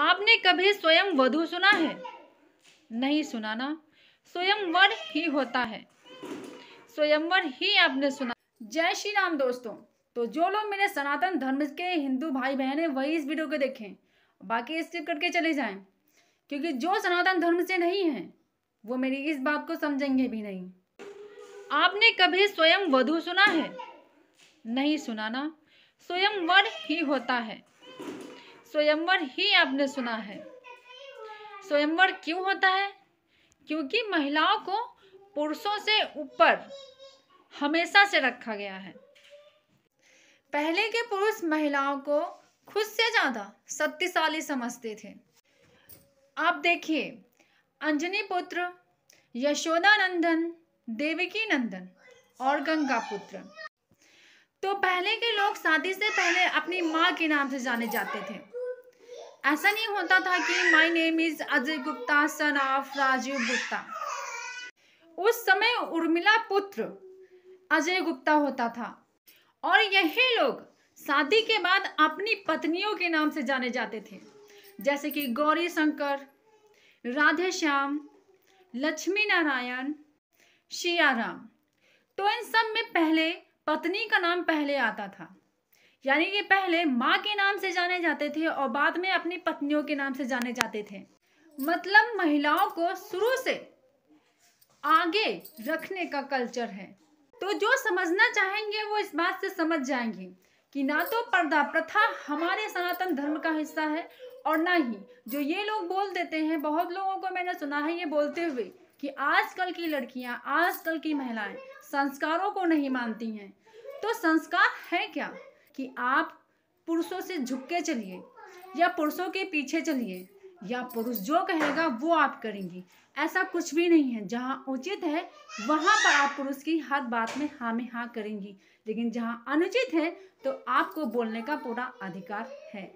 आपने कभी स्वयं वधु सुना है नहीं सुना ना स्वयंवर ही होता है स्वयंवर ही आपने सुना जय श्री राम दोस्तों तो जो लोग मेरे सनातन धर्म के हिंदू भाई बहन हैं वही इस वीडियो को देखें बाकी स्किप करके चले जाएं क्योंकि जो सनातन धर्म से नहीं हैं वो मेरी इस बात को समझेंगे भी नहीं आपने कभी स्वयं वधु सुना है नहीं सुना ना स्वयंवर ही होता है स्वयंवर ही आपने सुना है स्वयंवर क्यों होता है क्योंकि महिलाओं को पुरुषों से ऊपर हमेशा से रखा गया है पहले के पुरुष महिलाओं को खुद से ज़्यादा शक्तिशाली समझते थे आप देखिए अंजनी पुत्र यशोदा नंदन देवकी नंदन और गंगा पुत्र तो पहले के लोग शादी से पहले अपनी माँ के नाम से जाने जाते थे ऐसा नहीं होता था कि my name is Ajay Gupta son of Rajeev Gupta उस समय उर्मिला पुत्र अजय गुप्ता होता था और यही लोग शादी के बाद अपनी पत्नियों के नाम से जाने जाते थे जैसे कि गौरी शंकर राधे श्याम लक्ष्मी नारायण शिया राम तो इन सब में पहले पत्नी का नाम पहले आता था यानी कि पहले माँ के नाम से जाने जाते थे और बाद में अपनी पत्नियों के नाम से जाने जाते थे मतलब महिलाओं को शुरू से आगे रखने का कल्चर है तो जो समझना चाहेंगे वो इस बात से समझ जाएंगे कि ना तो पर्दा प्रथा हमारे सनातन धर्म का हिस्सा है और ना ही जो ये लोग बोल देते हैं बहुत लोगों को मैंने सुना है ये बोलते हुए कि आजकल की लड़कियां आजकल की महिलाएं संस्कारों को नहीं मानती हैं तो संस्कार है क्या कि आप पुरुषों से झुक के चलिए या पुरुषों के पीछे चलिए या पुरुष जो कहेगा वो आप करेंगी ऐसा कुछ भी नहीं है जहाँ उचित है वहाँ पर आप पुरुष की हर बात में हाँ में हाँ करेंगी लेकिन जहाँ अनुचित है तो आपको बोलने का पूरा अधिकार है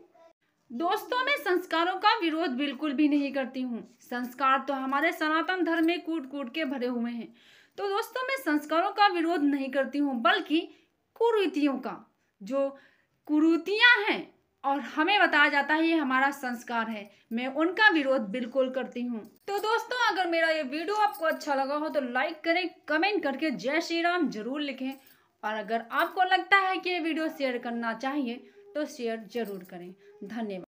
दोस्तों मैं संस्कारों का विरोध बिल्कुल भी नहीं करती हूँ संस्कार तो हमारे सनातन धर्म में कूट कूट के भरे हुए हैं तो दोस्तों मैं संस्कारों का विरोध नहीं करती हूँ बल्कि कुरीतियों का जो कुरूतियाँ हैं और हमें बताया जाता है ये हमारा संस्कार है मैं उनका विरोध बिल्कुल करती हूँ तो दोस्तों अगर मेरा ये वीडियो आपको अच्छा लगा हो तो लाइक करें कमेंट करके जय श्री राम जरूर लिखें और अगर आपको लगता है कि ये वीडियो शेयर करना चाहिए तो शेयर जरूर करें धन्यवाद